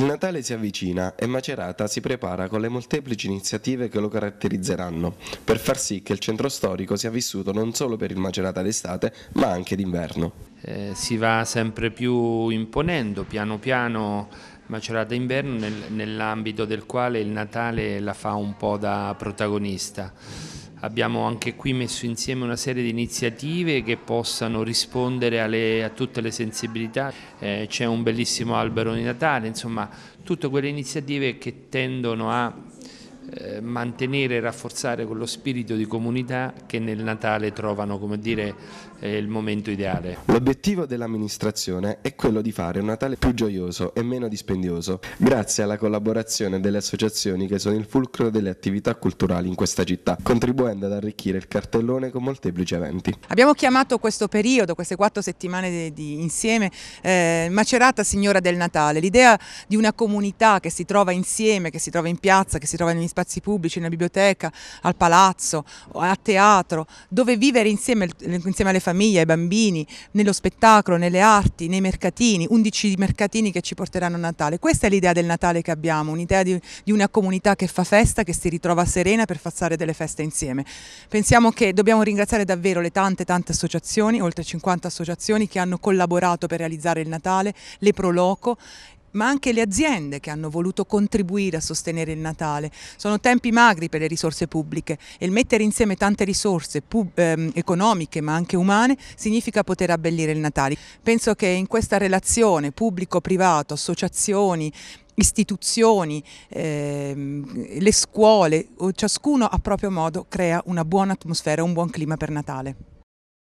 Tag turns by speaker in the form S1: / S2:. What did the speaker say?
S1: Il Natale si avvicina e Macerata si prepara con le molteplici iniziative che lo caratterizzeranno, per far sì che il centro storico sia vissuto non solo per il Macerata d'estate, ma anche d'inverno.
S2: Eh, si va sempre più imponendo piano piano Macerata d'inverno nel, nell'ambito del quale il Natale la fa un po' da protagonista. Abbiamo anche qui messo insieme una serie di iniziative che possano rispondere alle, a tutte le sensibilità. Eh, C'è un bellissimo albero di Natale, insomma tutte quelle iniziative che tendono a eh, mantenere e rafforzare quello spirito di comunità che nel Natale trovano come dire, eh, il momento ideale.
S1: L'obiettivo dell'amministrazione è quello di fare un Natale più gioioso e meno dispendioso grazie alla collaborazione delle associazioni che sono il fulcro delle attività culturali in questa città, contribuendo ad arricchire il cartellone con molteplici eventi.
S3: Abbiamo chiamato questo periodo, queste quattro settimane di, di insieme, eh, Macerata Signora del Natale, l'idea di una comunità che si trova insieme, che si trova in piazza, che si trova negli spazi spazi pubblici, nella biblioteca, al palazzo, a teatro, dove vivere insieme, eh, insieme alle famiglie, ai bambini, nello spettacolo, nelle arti, nei mercatini, 11 mercatini che ci porteranno a Natale. Questa è l'idea del Natale che abbiamo, un'idea di, di una comunità che fa festa, che si ritrova serena per passare delle feste insieme. Pensiamo che dobbiamo ringraziare davvero le tante tante associazioni, oltre 50 associazioni che hanno collaborato per realizzare il Natale, le Proloco ma anche le aziende che hanno voluto contribuire a sostenere il Natale. Sono tempi magri per le risorse pubbliche e il mettere insieme tante risorse ehm, economiche ma anche umane significa poter abbellire il Natale. Penso che in questa relazione pubblico-privato, associazioni, istituzioni, ehm, le scuole, ciascuno a proprio modo crea una buona atmosfera, un buon clima per Natale.